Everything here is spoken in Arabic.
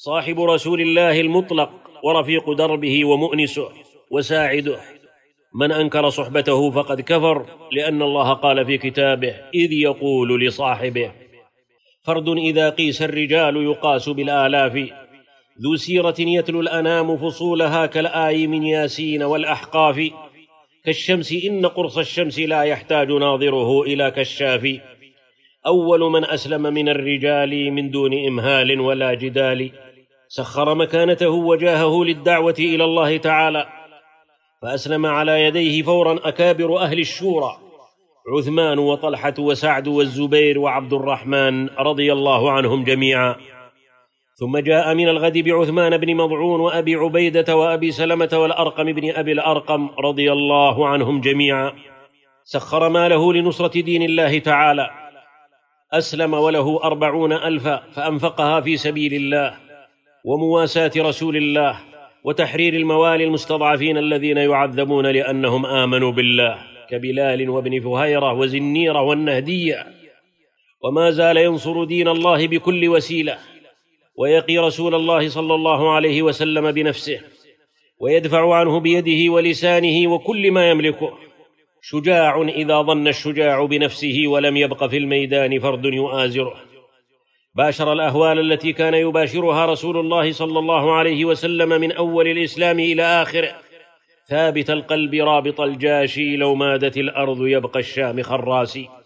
صاحب رسول الله المطلق ورفيق دربه ومؤنسه وساعده من انكر صحبته فقد كفر لان الله قال في كتابه اذ يقول لصاحبه فرد اذا قيس الرجال يقاس بالالاف ذو سيره يتلو الانام فصولها كالاي من ياسين والاحقاف كالشمس ان قرص الشمس لا يحتاج ناظره الى كشاف اول من اسلم من الرجال من دون امهال ولا جدال سخر مكانته وجاهه للدعوه الى الله تعالى فاسلم على يديه فورا اكابر اهل الشورى عثمان وطلحه وسعد والزبير وعبد الرحمن رضي الله عنهم جميعا ثم جاء من الغد بعثمان بن مضعون وابي عبيده وابي سلمه والارقم بن ابي الارقم رضي الله عنهم جميعا سخر ماله لنصره دين الله تعالى اسلم وله اربعون الفا فانفقها في سبيل الله ومواساه رسول الله وتحرير الموالي المستضعفين الذين يعذبون لانهم امنوا بالله كبلال وابن فهيره وزنيره والنهديه وما زال ينصر دين الله بكل وسيله ويقي رسول الله صلى الله عليه وسلم بنفسه ويدفع عنه بيده ولسانه وكل ما يملكه شجاع اذا ظن الشجاع بنفسه ولم يبق في الميدان فرد يؤازره باشر الاهوال التي كان يباشرها رسول الله صلى الله عليه وسلم من اول الاسلام الى اخره ثابت القلب رابط الجاشي لو مادت الارض يبقى الشامخ الراسي